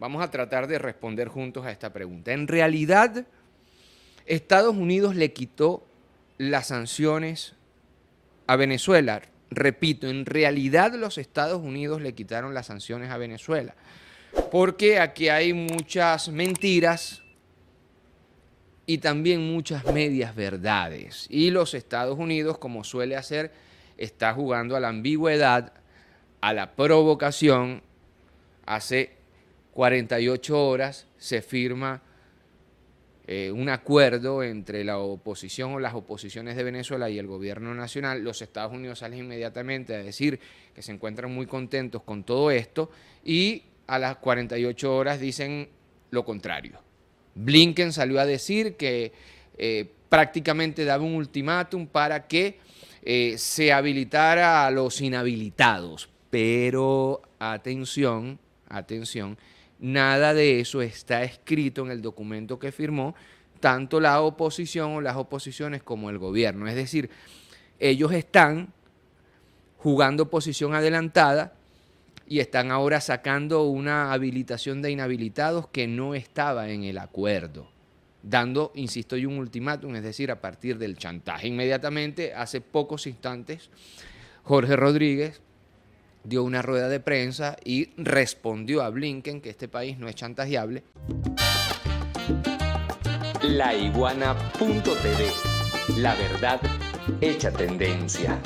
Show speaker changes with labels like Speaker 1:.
Speaker 1: Vamos a tratar de responder juntos a esta pregunta. En realidad, Estados Unidos le quitó las sanciones a Venezuela. Repito, en realidad los Estados Unidos le quitaron las sanciones a Venezuela. Porque aquí hay muchas mentiras y también muchas medias verdades. Y los Estados Unidos, como suele hacer, está jugando a la ambigüedad, a la provocación, hace 48 horas se firma eh, un acuerdo entre la oposición o las oposiciones de Venezuela y el gobierno nacional. Los Estados Unidos salen inmediatamente a decir que se encuentran muy contentos con todo esto y a las 48 horas dicen lo contrario. Blinken salió a decir que eh, prácticamente daba un ultimátum para que eh, se habilitara a los inhabilitados. Pero atención, atención, Nada de eso está escrito en el documento que firmó tanto la oposición o las oposiciones como el gobierno. Es decir, ellos están jugando posición adelantada y están ahora sacando una habilitación de inhabilitados que no estaba en el acuerdo, dando, insisto, yo, un ultimátum, es decir, a partir del chantaje. Inmediatamente, hace pocos instantes, Jorge Rodríguez dio una rueda de prensa y respondió a Blinken que este país no es chantajeable. La La verdad hecha tendencia.